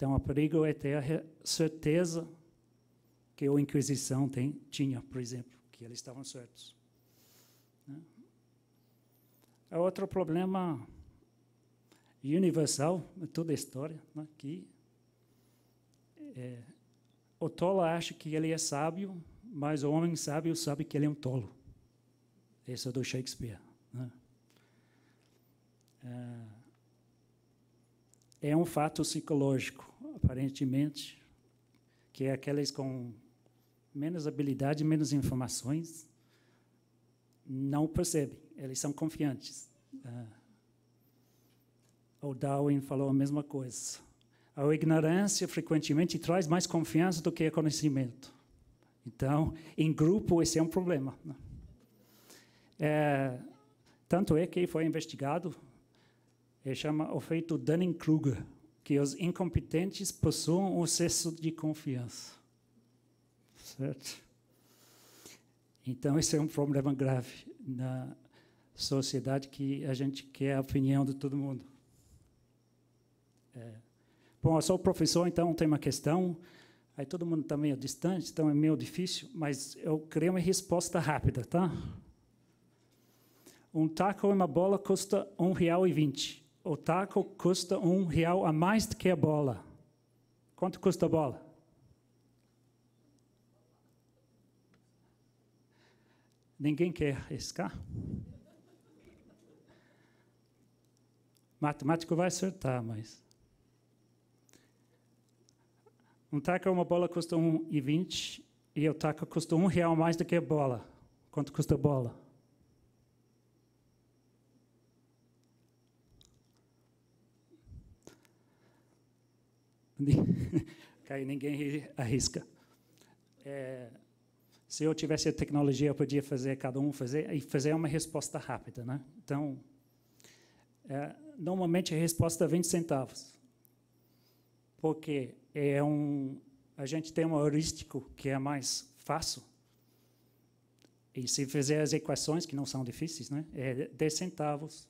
Então, a perigo é ter a certeza que a Inquisição tem, tinha, por exemplo, que eles estavam certos. Né? É outro problema universal em toda a história, né, que é, o tolo acha que ele é sábio, mas o homem sábio sabe que ele é um tolo. Isso é do Shakespeare. Né? É, é um fato psicológico aparentemente, que é aquelas com menos habilidade, menos informações, não percebem, eles são confiantes. Ah. O Darwin falou a mesma coisa. A ignorância frequentemente traz mais confiança do que o conhecimento. Então, em grupo, esse é um problema. Né? É, tanto é que foi investigado, ele chama o feito Dunning-Kruger que os incompetentes possuam o excesso de confiança. Certo? Então, esse é um problema grave na sociedade que a gente quer a opinião de todo mundo. É. Bom, eu sou professor, então tem uma questão. Aí todo mundo está meio distante, então é meio difícil, mas eu criei uma resposta rápida, tá? Um taco e uma bola custa R$ 1,20 o taco custa um real a mais do que a bola. Quanto custa a bola? Ninguém quer arriscar? Matemático vai acertar, mas. Um taco é uma bola custa 1,20 e o taco custa um real mais do que a bola. Quanto custa a bola? ninguém arrisca. É, se eu tivesse a tecnologia, eu podia fazer cada um fazer e fazer uma resposta rápida, né? Então, é, normalmente a resposta é 20 centavos, porque é um a gente tem um heurístico que é mais fácil. E se fizer as equações que não são difíceis, né? É 10 centavos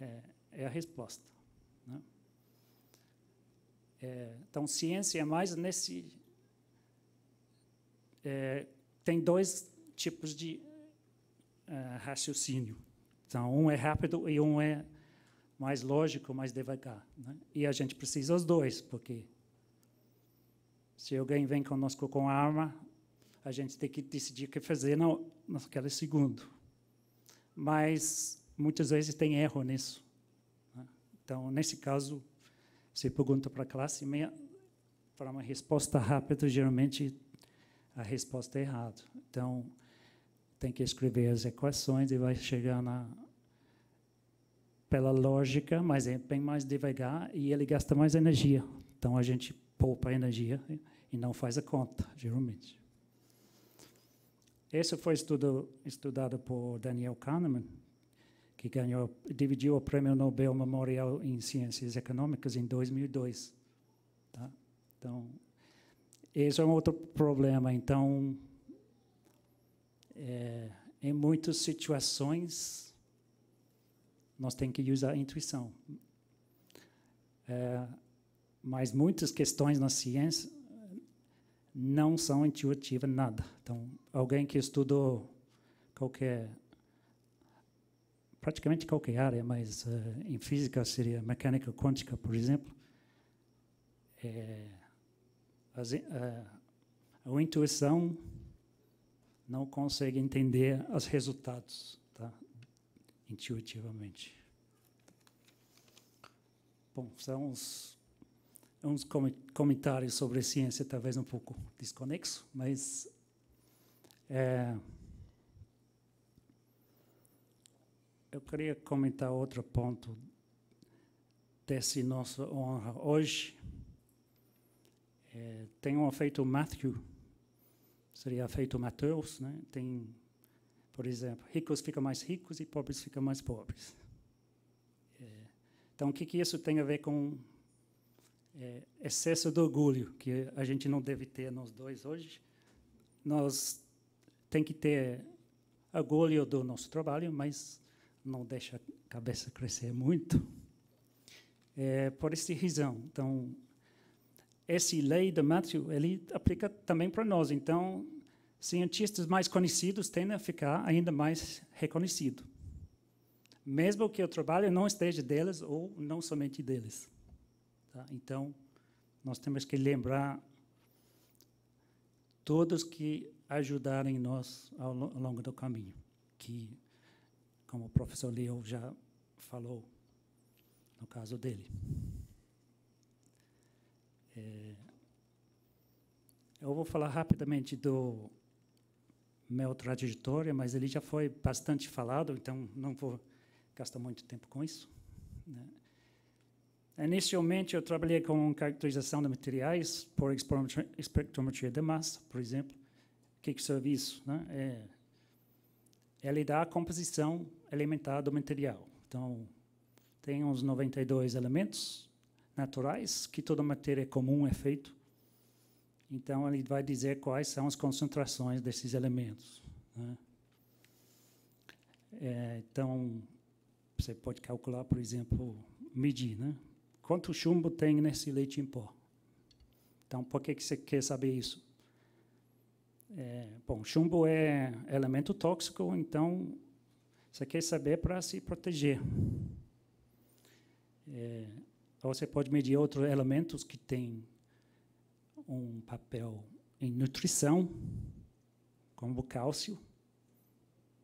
é, é a resposta, né? É, então, ciência é mais nesse. É, tem dois tipos de é, raciocínio. Então, um é rápido e um é mais lógico, mais devagar. Né? E a gente precisa os dois, porque se alguém vem conosco com arma, a gente tem que decidir o que fazer na, naquele segundo. Mas muitas vezes tem erro nisso. Né? Então, nesse caso, você pergunta para a classe, para uma resposta rápida, geralmente a resposta é errada. Então, tem que escrever as equações e vai chegar na pela lógica, mas é bem mais devagar e ele gasta mais energia. Então a gente poupa energia e não faz a conta, geralmente. Esse foi estudo, estudado por Daniel Kahneman, que ganhou, dividiu o Prêmio Nobel Memorial em Ciências Econômicas em 2002. Tá? Então, esse é um outro problema. Então, é, em muitas situações, nós temos que usar a intuição. É, mas muitas questões na ciência não são intuitivas nada. Então, alguém que estudou qualquer praticamente qualquer área, mas uh, em física seria mecânica quântica, por exemplo. É, a, a intuição não consegue entender os resultados tá? intuitivamente. Bom, são uns, uns comentários sobre ciência, talvez um pouco desconexo, mas. É, Eu queria comentar outro ponto desse nosso honra hoje. É, tem um afeito Matthew, seria afeito Mateus, né? Tem, por exemplo, ricos ficam mais ricos e pobres ficam mais pobres. É, então, o que, que isso tem a ver com é, excesso de orgulho que a gente não deve ter nós dois hoje? Nós tem que ter orgulho do nosso trabalho, mas não deixa a cabeça crescer muito. É, por essa razão. Então, essa lei de Matthew, ele aplica também para nós. Então, cientistas mais conhecidos tendem a ficar ainda mais reconhecidos. Mesmo que o trabalho não esteja deles ou não somente deles. Tá? Então, nós temos que lembrar todos que ajudarem nós ao longo do caminho, que como o professor Leo já falou no caso dele. É, eu vou falar rapidamente do meu trajetória, mas ele já foi bastante falado, então não vou gastar muito tempo com isso. Né? Inicialmente, eu trabalhei com caracterização de materiais por espectrometria, de massa, por exemplo. O que, que serve isso? Né? É, é lidar a composição elementar do material. Então, tem uns 92 elementos naturais que toda matéria comum é feito. Então, ele vai dizer quais são as concentrações desses elementos. Né? É, então, você pode calcular, por exemplo, medir, né? Quanto chumbo tem nesse leite em pó? Então, por que, que você quer saber isso? É, bom, chumbo é elemento tóxico, então você quer saber para se proteger. É, você pode medir outros elementos que têm um papel em nutrição, como o cálcio,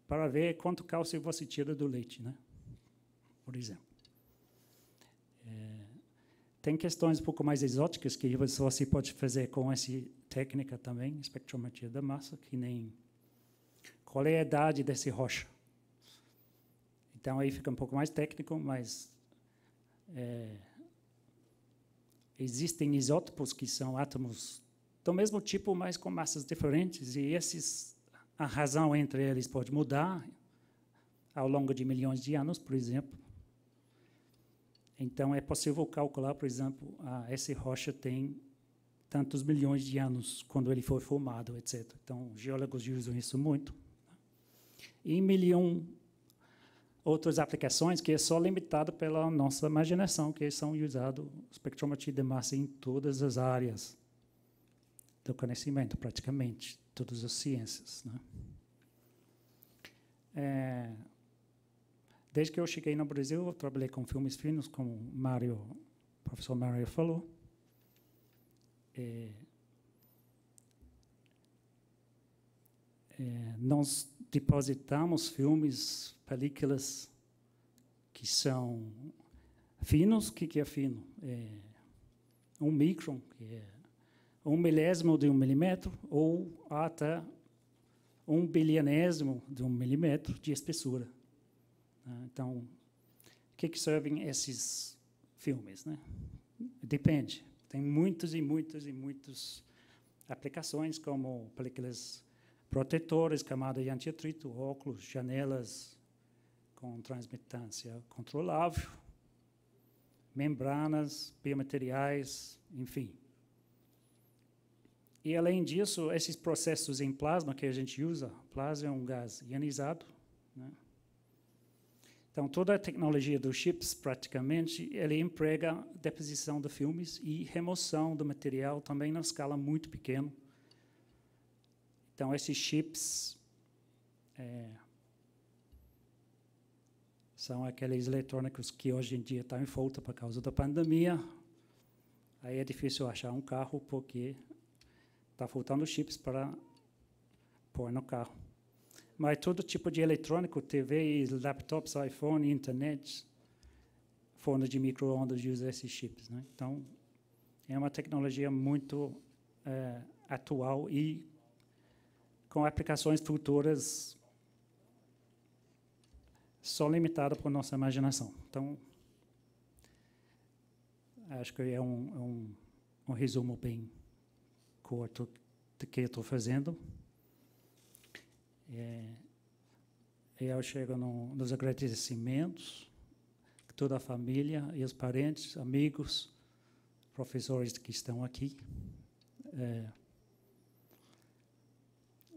para ver quanto cálcio você tira do leite, né? por exemplo. É, tem questões um pouco mais exóticas que você pode fazer com essa técnica também, espectrometria da massa, que nem qual é a idade desse rocha. Então, aí fica um pouco mais técnico, mas é, existem isótopos que são átomos do mesmo tipo, mas com massas diferentes, e esses, a razão entre eles pode mudar ao longo de milhões de anos, por exemplo. Então, é possível calcular, por exemplo, ah, essa rocha tem tantos milhões de anos quando ele foi formado, etc. Então, geólogos usam isso muito. Né? E milhão outras aplicações que é só limitado pela nossa imaginação, que são usados espectrometria de massa em todas as áreas do conhecimento, praticamente, todas as ciências. Né? É, desde que eu cheguei no Brasil, eu trabalhei com filmes finos, como Mario o professor Mário falou. É, é, nós depositamos filmes, películas que são finos. O que, que é fino? É um micron, que é um milésimo de um milímetro, ou até um bilionésimo de um milímetro de espessura. Né? Então, o que, que servem esses filmes? Né? Depende. Tem muitos e muitos e muitos aplicações, como películas protetores, camada de antiatrito, óculos, janelas com transmitância controlável, membranas, biomateriais, enfim. E, além disso, esses processos em plasma que a gente usa, plasma é um gás ionizado. Né? Então, toda a tecnologia dos chips, praticamente, ele emprega deposição de filmes e remoção do material também na escala muito pequena. Então, esses chips é, são aqueles eletrônicos que hoje em dia estão tá em falta por causa da pandemia. Aí é difícil achar um carro porque está faltando chips para pôr no carro. Mas todo tipo de eletrônico, TV, laptops, iPhone, internet, forno de micro-ondas usa esses chips. Né? Então, é uma tecnologia muito é, atual e com aplicações futuras só limitada por nossa imaginação. Então, acho que é um, é um, um resumo bem curto do que estou fazendo. É, eu chego no, nos agradecimentos toda a família e os parentes, amigos, professores que estão aqui. É,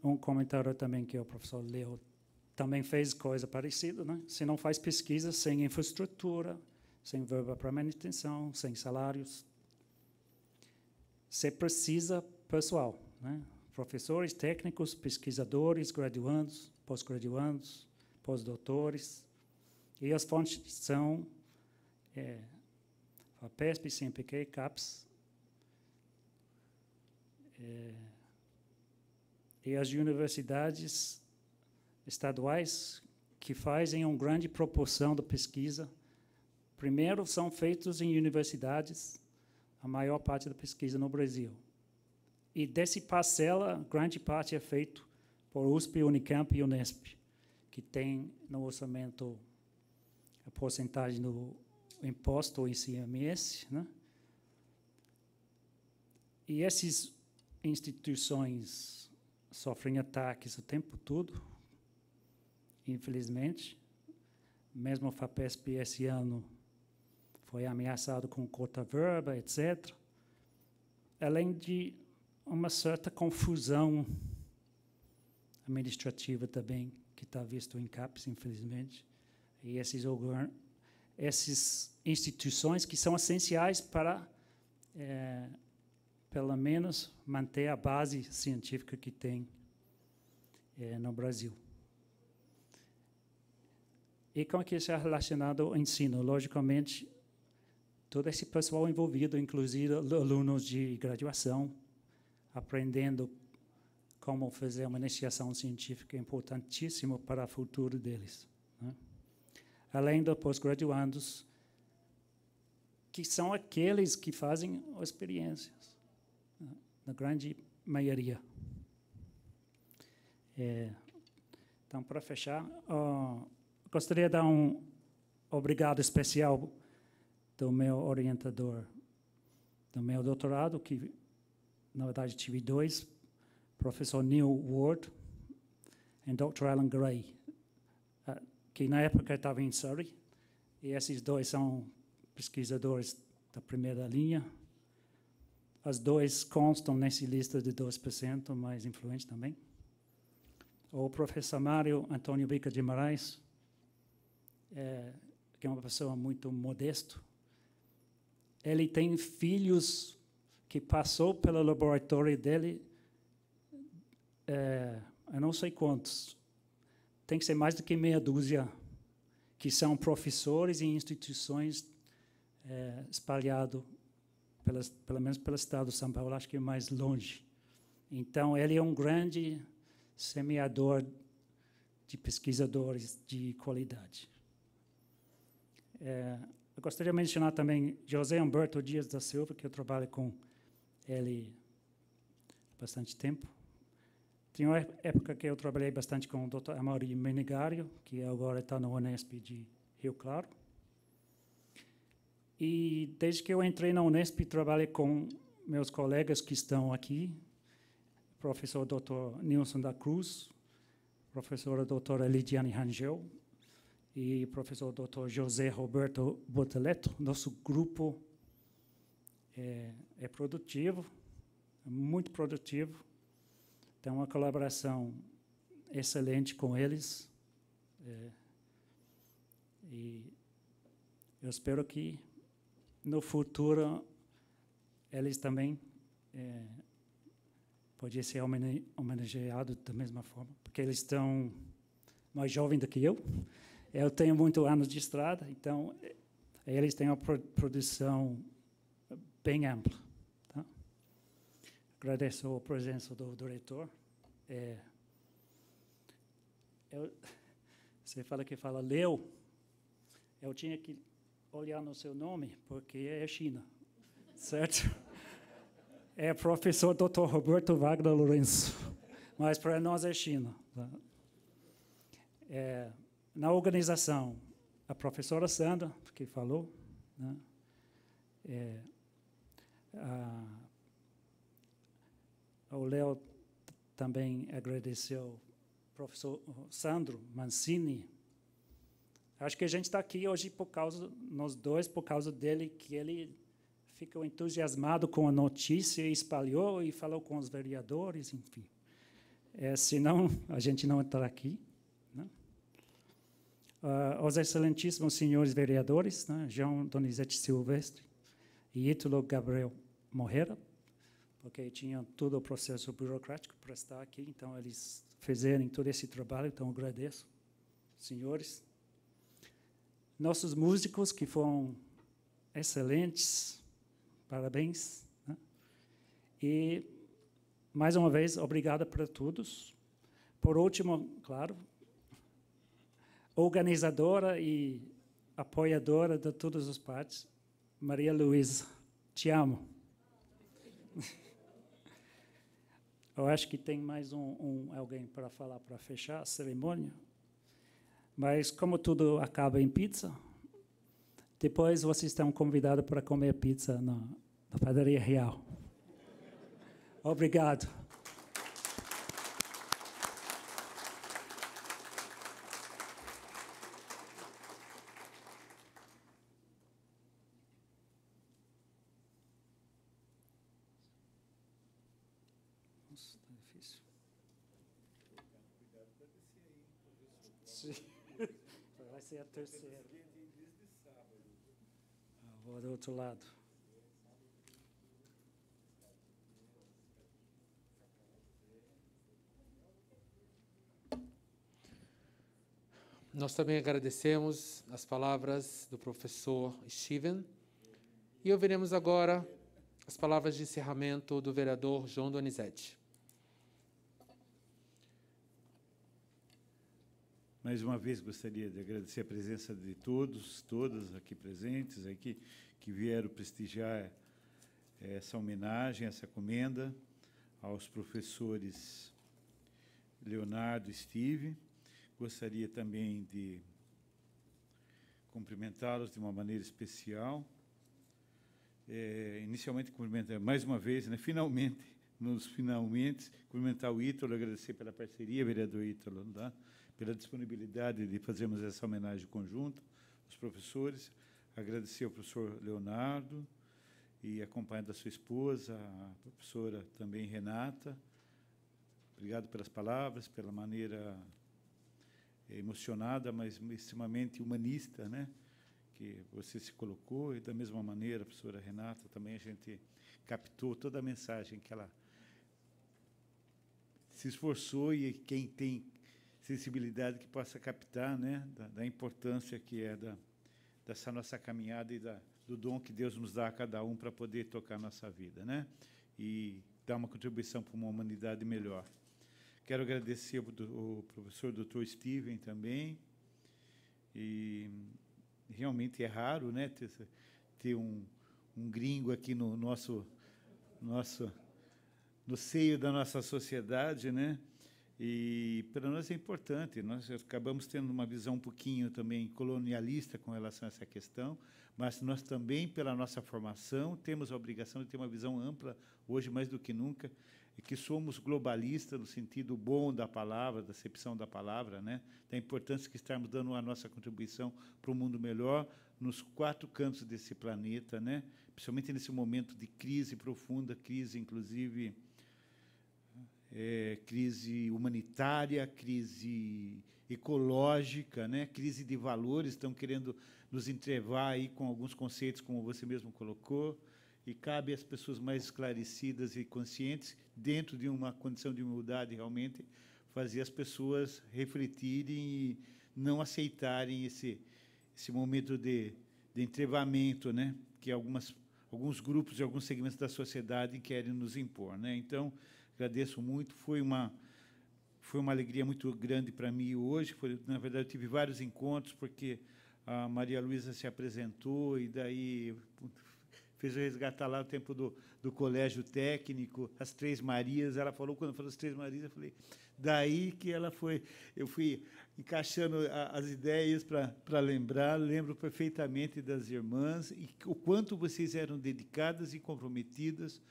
um comentário também que o professor Leo também fez coisa parecida, né? Se não faz pesquisa sem infraestrutura, sem verba para manutenção, sem salários, você precisa pessoal, né? Professores, técnicos, pesquisadores, graduandos, pós-graduandos, pós-doutores. E as fontes são é, FAPESP, CNPq, CAPES, é, e as universidades estaduais que fazem uma grande proporção da pesquisa. Primeiro, são feitos em universidades, a maior parte da pesquisa no Brasil. E desse parcela, grande parte é feito por USP, Unicamp e Unesp, que tem no orçamento a porcentagem do imposto em CMS. né? E essas instituições sofrem ataques o tempo todo, infelizmente. Mesmo o FAPESP esse ano foi ameaçado com cota-verba, etc. Além de uma certa confusão administrativa também, que está visto em CAPES, infelizmente. E esses essas instituições que são essenciais para é, pelo menos manter a base científica que tem é, no Brasil. E como que isso é relacionado ao ensino? Logicamente, todo esse pessoal envolvido, inclusive alunos de graduação, aprendendo como fazer uma iniciação científica importantíssimo para o futuro deles. Né? Além dos pós-graduandos, que são aqueles que fazem experiências na grande maioria. É, então, para fechar, uh, gostaria de dar um obrigado especial do meu orientador do meu doutorado, que, na verdade, tive dois, professor Neil Ward e Dr. Alan Gray, uh, que, na época, estava em Surrey. E esses dois são pesquisadores da primeira linha, as duas constam nessa lista de 2% mais influentes também. O professor Mário Antônio Bica de Moraes, é, que é uma pessoa muito modesto, ele tem filhos que passou pelo laboratório dele, é, eu não sei quantos, tem que ser mais do que meia dúzia, que são professores em instituições é, espalhadas pelas, pelo menos pelo estado de São Paulo, acho que é mais longe. Então, ele é um grande semeador de pesquisadores de qualidade. É, eu gostaria de mencionar também José Humberto Dias da Silva, que eu trabalho com ele há bastante tempo. Tinha uma época que eu trabalhei bastante com o Dr. Amaury Menegário, que agora está no Unesp de Rio Claro. E desde que eu entrei na Unesp, trabalhei com meus colegas que estão aqui, professor Dr. Nilson da Cruz, professora doutora Lidiane Rangel e professor Dr. José Roberto Boteletto. Nosso grupo é, é produtivo, é muito produtivo. Tem uma colaboração excelente com eles. É, e eu espero que no futuro eles também é, podem ser homenageados da mesma forma, porque eles estão mais jovens do que eu. Eu tenho muitos anos de estrada, então é, eles têm uma produção bem ampla. Tá? Agradeço a presença do diretor. É, eu, você fala que fala leu. Eu tinha que olhar no seu nome, porque é China, certo? É professor Dr. Roberto Wagner Lourenço, mas para nós é China. Tá? É, na organização, a professora Sandra, que falou, né? é, a, o Léo também agradeceu professor Sandro Mancini, Acho que a gente está aqui hoje por causa nós dois, por causa dele que ele ficou entusiasmado com a notícia, espalhou e falou com os vereadores, enfim. É, senão a gente não está aqui. Né? Uh, os excelentíssimos senhores vereadores, né? João Donizete Silvestre e Ítalo Gabriel Morreira, porque tinham todo o processo burocrático para estar aqui, então eles fizeram todo esse trabalho, então agradeço. Senhores, nossos músicos, que foram excelentes, parabéns. Né? E, mais uma vez, obrigada para todos. Por último, claro, organizadora e apoiadora de todas as partes, Maria Luísa, te amo. Eu acho que tem mais um, um alguém para falar para fechar a cerimônia. Mas como tudo acaba em pizza, depois vocês estão convidados para comer pizza na, na padaria real. Obrigado. terceiro. vou do outro lado. Nós também agradecemos as palavras do professor Steven. E ouviremos agora as palavras de encerramento do vereador João Donizete. Mais uma vez gostaria de agradecer a presença de todos, todas aqui presentes, aqui que vieram prestigiar essa homenagem, essa comenda aos professores Leonardo e Steve. Gostaria também de cumprimentá-los de uma maneira especial. É, inicialmente, cumprimentar mais uma vez, né, finalmente, nos finalmente, cumprimentar o Ítalo, agradecer pela parceria, vereador Ítalo, dá. Tá? pela disponibilidade de fazermos essa homenagem conjunta aos professores. Agradecer ao professor Leonardo e acompanhando a sua esposa, a professora também Renata. Obrigado pelas palavras, pela maneira eh, emocionada, mas extremamente humanista, né? que você se colocou e da mesma maneira, a professora Renata, também a gente captou toda a mensagem que ela se esforçou e quem tem sensibilidade que possa captar né, da, da importância que é da, dessa nossa caminhada e da, do dom que Deus nos dá a cada um para poder tocar a nossa vida né, e dar uma contribuição para uma humanidade melhor. Quero agradecer o, professor Dr. Steven também. E realmente é raro né, ter, ter um, um gringo aqui no nosso, nosso no seio da nossa sociedade, né? E para nós é importante, nós acabamos tendo uma visão um pouquinho também colonialista com relação a essa questão, mas nós também, pela nossa formação, temos a obrigação de ter uma visão ampla, hoje mais do que nunca, e que somos globalistas no sentido bom da palavra, da acepção da palavra, né? da importância que estamos dando a nossa contribuição para um mundo melhor nos quatro cantos desse planeta, né? principalmente nesse momento de crise profunda, crise, inclusive, é, crise humanitária, crise ecológica, né? crise de valores, estão querendo nos entrevar aí com alguns conceitos, como você mesmo colocou, e cabe às pessoas mais esclarecidas e conscientes, dentro de uma condição de humildade realmente, fazer as pessoas refletirem e não aceitarem esse, esse momento de, de entrevamento né? que algumas, alguns grupos e alguns segmentos da sociedade querem nos impor. Né? Então, Agradeço muito. Foi uma foi uma alegria muito grande para mim hoje. Foi, na verdade, eu tive vários encontros porque a Maria Luísa se apresentou e daí fez o resgatar lá o tempo do, do colégio técnico, as Três Marias. Ela falou, quando falou as Três Marias, eu falei, daí que ela foi. Eu fui encaixando a, as ideias para lembrar. Lembro perfeitamente das irmãs e o quanto vocês eram dedicadas e comprometidas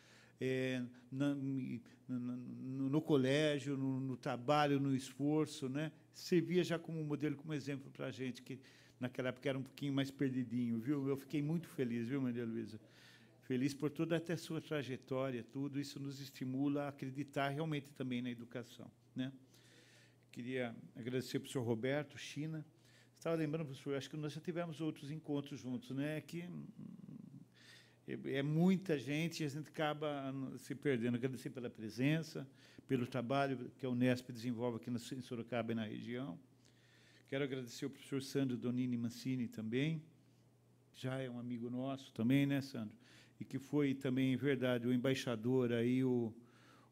é, na, no, no, colégio, no, no, trabalho, no esforço, né? Servia já como modelo, como exemplo para a gente, que naquela época era um pouquinho mais perdidinho, viu? Eu fiquei muito feliz, viu, Maria Luísa? Feliz por toda até a sua trajetória, tudo. Isso nos estimula a acreditar realmente também na educação, né? Queria agradecer para o senhor Roberto, China. Estava lembrando, professor, acho que nós já tivemos outros encontros juntos, né? Que é, é muita gente e a gente acaba se perdendo. Agradecer pela presença, pelo trabalho que a Unesp desenvolve aqui em Sorocaba e na região. Quero agradecer ao professor Sandro Donini Mancini também, já é um amigo nosso também, né, Sandro? E que foi também, em verdade, o embaixador aí, o,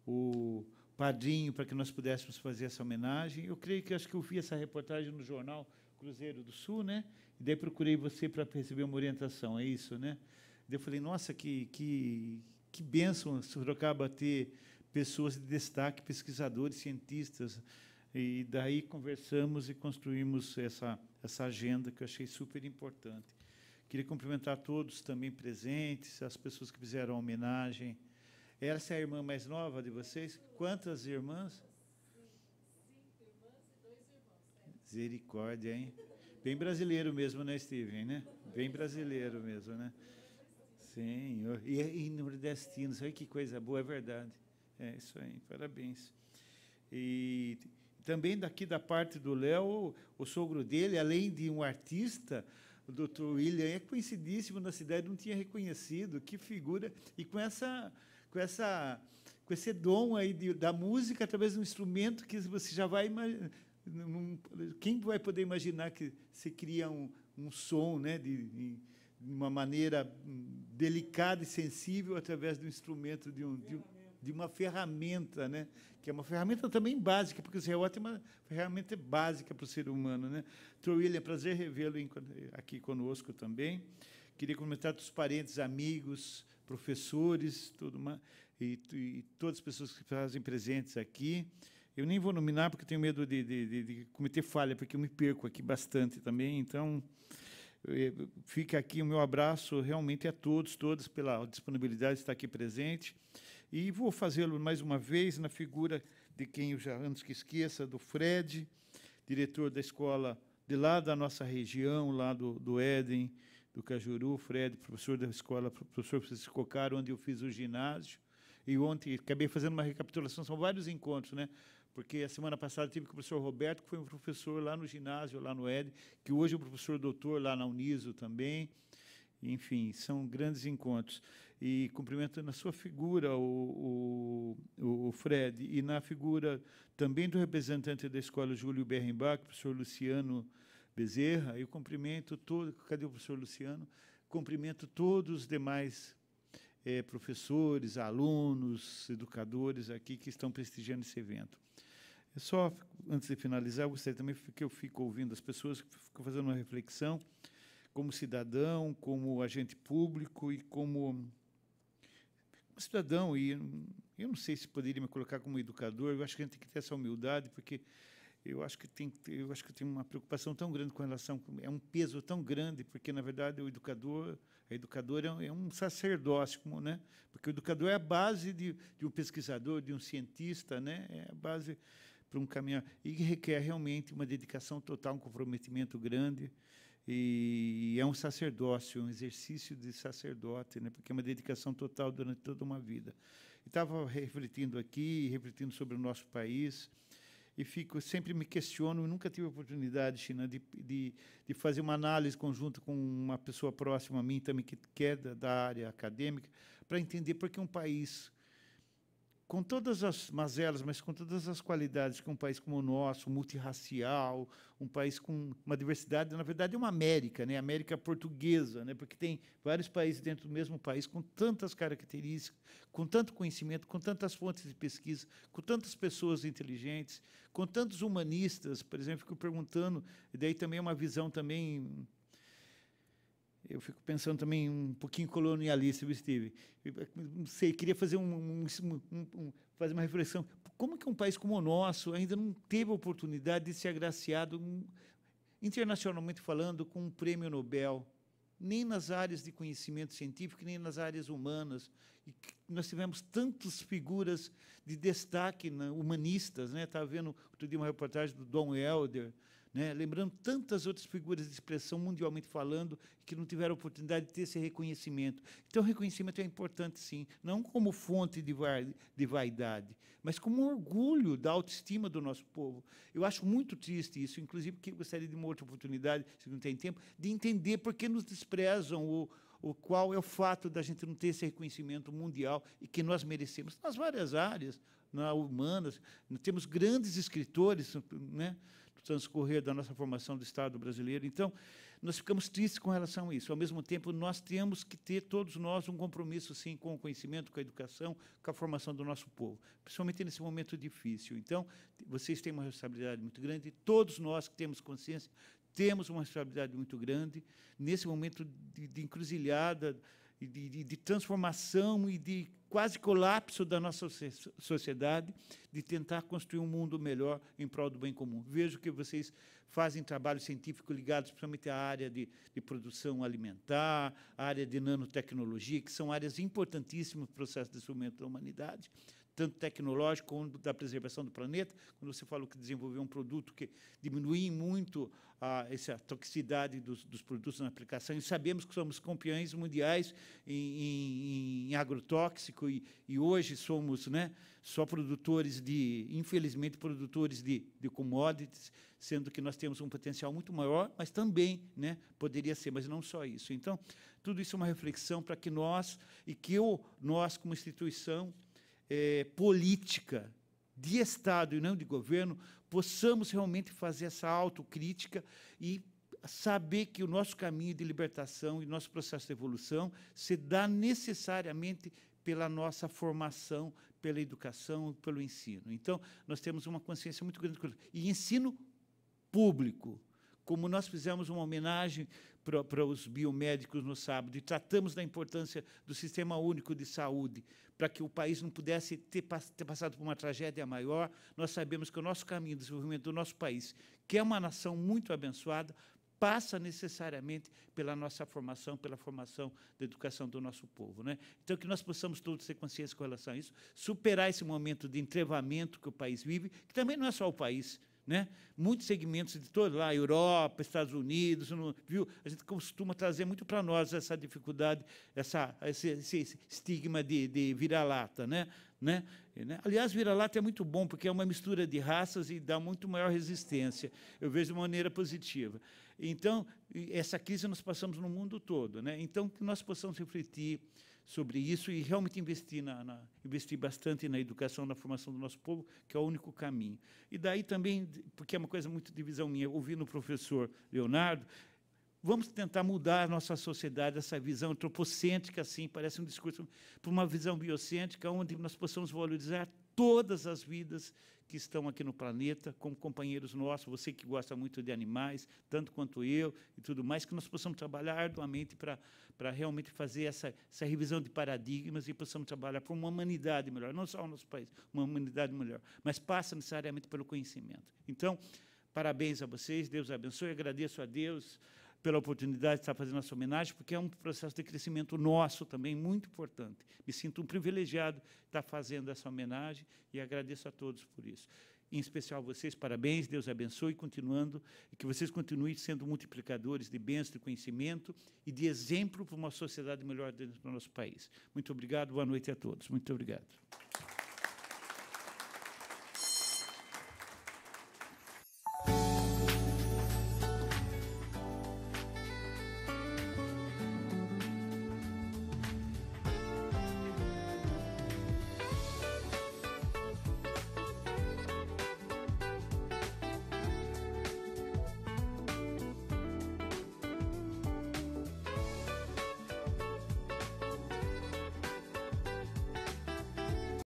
o padrinho para que nós pudéssemos fazer essa homenagem. Eu creio que acho que eu vi essa reportagem no jornal Cruzeiro do Sul, né? E daí procurei você para receber uma orientação, é isso, né? Eu falei, nossa, que, que, que bênção Sorocaba ter pessoas de destaque, pesquisadores, cientistas. E daí conversamos e construímos essa, essa agenda que eu achei super importante. Queria cumprimentar todos também presentes, as pessoas que fizeram a homenagem. Essa é a irmã mais nova de vocês? Quantas irmãs? Cinco irmãs e dois irmãos. Misericórdia, hein? Bem brasileiro mesmo, né, Steven? Né? Bem brasileiro mesmo, né? Sim, e, e nordestinos, olha que coisa boa, é verdade. É isso aí, parabéns. E também daqui da parte do Léo, o sogro dele, além de um artista, o Dr. William é conhecidíssimo na cidade, não tinha reconhecido, que figura, e com essa com essa com esse dom aí de, da música através de um instrumento que você já vai quem vai poder imaginar que se cria um, um som, né, de, de de uma maneira hum, delicada e sensível através do instrumento de, um, de, de, uma ferramenta, né? que é uma ferramenta também básica, porque o assim, Zerot é uma ferramenta básica para o ser humano. Né? Troilha, é prazer revê-lo aqui conosco também. Queria comentar dos parentes, amigos, professores, tudo uma, e, e, todas as pessoas que fazem presentes aqui. Eu nem vou nominar porque tenho medo de, de, de cometer falha, porque eu me perco aqui bastante também. Então, eh, fica aqui o meu abraço realmente a todos, todas pela disponibilidade de estar aqui presente. E vou fazê-lo mais uma vez na figura de quem eu já antes que esqueça, do Fred, diretor da escola de lá da nossa região, lá do, do Éden, do Cajuru, Fred, professor da escola, professor Francisco Cocaro, onde eu fiz o ginásio. E ontem acabei fazendo uma recapitulação, são vários encontros, né? porque a semana passada tive com o professor Roberto, que foi um professor lá no ginásio, lá no ED, que hoje é um professor doutor lá na Uniso também. Enfim, são grandes encontros. E cumprimento na sua figura o, o, o Fred e na figura também do representante da escola Júlio o professor Luciano Bezerra. Eu cumprimento todo. Cadê o professor Luciano? Cumprimento todos os demais é, professores, alunos, educadores aqui que estão prestigiando esse evento só, antes de finalizar, eu gostaria também que eu fico ouvindo as pessoas, fico fazendo uma reflexão como cidadão, como agente público e como cidadão. E eu não sei se poderia me colocar como educador. Eu acho que a gente tem que ter essa humildade, porque eu acho que tem, eu acho que tem uma preocupação tão grande com relação é um peso tão grande porque na verdade o educador a educadora é um, é um sacerdócio, né? Porque o educador é a base de, de um pesquisador, de um cientista, né? É a base para um caminho e requer realmente uma dedicação total, um comprometimento grande e é um sacerdócio, um exercício de sacerdote, né? Porque é uma dedicação total durante toda uma vida. estava refletindo aqui, refletindo sobre o nosso país e fico sempre me questiono, nunca tive a oportunidade, China, de, de, de, fazer uma análise conjunta com uma pessoa próxima a mim também que queda é da área acadêmica para entender por que um país com todas as mazelas, mas com todas as qualidades que um país como o nosso, multirracial, um país com uma diversidade, na verdade é uma América, né? América portuguesa, né? Porque tem vários países dentro do mesmo país com tantas características, com tanto conhecimento, com tantas fontes de pesquisa, com tantas pessoas inteligentes, com tantos humanistas, por exemplo, fico perguntando, e daí também é uma visão também eu fico pensando também um pouquinho colonialista, viu, Steve? Não sei, queria fazer, um, um, um, fazer uma reflexão. Como que um país como o nosso ainda não teve a oportunidade de ser agraciado, internacionalmente falando, com um prêmio Nobel? Nem nas áreas de conhecimento científico, nem nas áreas humanas. E nós tivemos tantas figuras de destaque né, humanistas. Né? Estava vendo outro dia uma reportagem do Don Helder, né? lembrando tantas outras figuras de expressão mundialmente falando que não tiveram oportunidade de ter esse reconhecimento. Então, o reconhecimento é importante, sim, não como fonte de, va de vaidade, mas como um orgulho da autoestima do nosso povo. Eu acho muito triste isso, inclusive, porque gostaria de uma outra oportunidade, se não tem tempo, de entender por que nos desprezam o o qual é o fato da gente não ter esse reconhecimento mundial e que nós merecemos nas várias áreas, na humanas, temos grandes escritores, né? transcorrer da nossa formação do Estado brasileiro. Então, nós ficamos tristes com relação a isso. Ao mesmo tempo, nós temos que ter, todos nós, um compromisso, sim, com o conhecimento, com a educação, com a formação do nosso povo, principalmente nesse momento difícil. Então, vocês têm uma responsabilidade muito grande, todos nós que temos consciência temos uma responsabilidade muito grande nesse momento de, de encruzilhada, de, de, de transformação e de quase colapso da nossa sociedade de tentar construir um mundo melhor em prol do bem comum. Vejo que vocês fazem trabalho científico ligado, principalmente à área de, de produção alimentar, à área de nanotecnologia, que são áreas importantíssimas no processo de desenvolvimento da humanidade tanto tecnológico como da preservação do planeta. Quando você falou que desenvolveu um produto que diminui muito a, ah, essa toxicidade dos, dos produtos na aplicação, e sabemos que somos campeões mundiais em, em, em agrotóxico e, e, hoje somos né, só produtores de, infelizmente, produtores de, de commodities, sendo que nós temos um potencial muito maior, mas também né, poderia ser, mas não só isso. Então, tudo isso é uma reflexão para que nós, e que eu, nós como instituição, é, política de Estado e não de governo, possamos realmente fazer essa autocrítica e saber que o nosso caminho de libertação e nosso processo de evolução se dá necessariamente pela nossa formação, pela educação e pelo ensino. Então, nós temos uma consciência muito grande. E ensino público, como nós fizemos uma homenagem para, para os biomédicos no sábado e tratamos da importância do sistema único de saúde para que o país não pudesse ter, ter passado por uma tragédia maior, nós sabemos que o nosso caminho de desenvolvimento do nosso país, que é uma nação muito abençoada, passa necessariamente pela nossa formação, pela formação da educação do nosso povo. Né? Então, que nós possamos todos ter consciência com relação a isso, superar esse momento de entrevamento que o país vive, que também não é só o país, né? Muitos segmentos de todo lá, Europa, Estados Unidos, viu? A gente costuma trazer muito para nós essa dificuldade, essa, esse, esse estigma de, de vira-lata, né? né? Né? Aliás, vira-lata é muito bom porque é uma mistura de raças e dá muito maior resistência. Eu vejo de maneira positiva. Então, essa crise nós passamos no mundo todo, né? Então que nós possamos refletir sobre isso e realmente investir, na, na, investir bastante na educação, na formação do nosso povo, que é o único caminho. E daí também, porque é uma coisa muito divisão minha, ouvindo o professor Leonardo, vamos tentar mudar a nossa sociedade, essa visão antropocêntrica, assim, parece um discurso, para uma visão biocêntrica, onde nós possamos valorizar todas as vidas que estão aqui no planeta, como companheiros nossos, você que gosta muito de animais, tanto quanto eu e tudo mais, que nós possamos trabalhar arduamente para realmente fazer essa, essa revisão de paradigmas e possamos trabalhar para uma humanidade melhor, não só o nosso país, uma humanidade melhor, mas passa necessariamente pelo conhecimento. Então, parabéns a vocês, Deus abençoe, agradeço a Deus pela oportunidade de estar fazendo essa homenagem, porque é um processo de crescimento nosso também muito importante. Me sinto um privilegiado de estar fazendo essa homenagem e agradeço a todos por isso. Em especial a vocês, parabéns, Deus abençoe, continuando, e que vocês continuem sendo multiplicadores de bens, de conhecimento e de exemplo para uma sociedade melhor dentro do nosso país. Muito obrigado, boa noite a todos. Muito obrigado.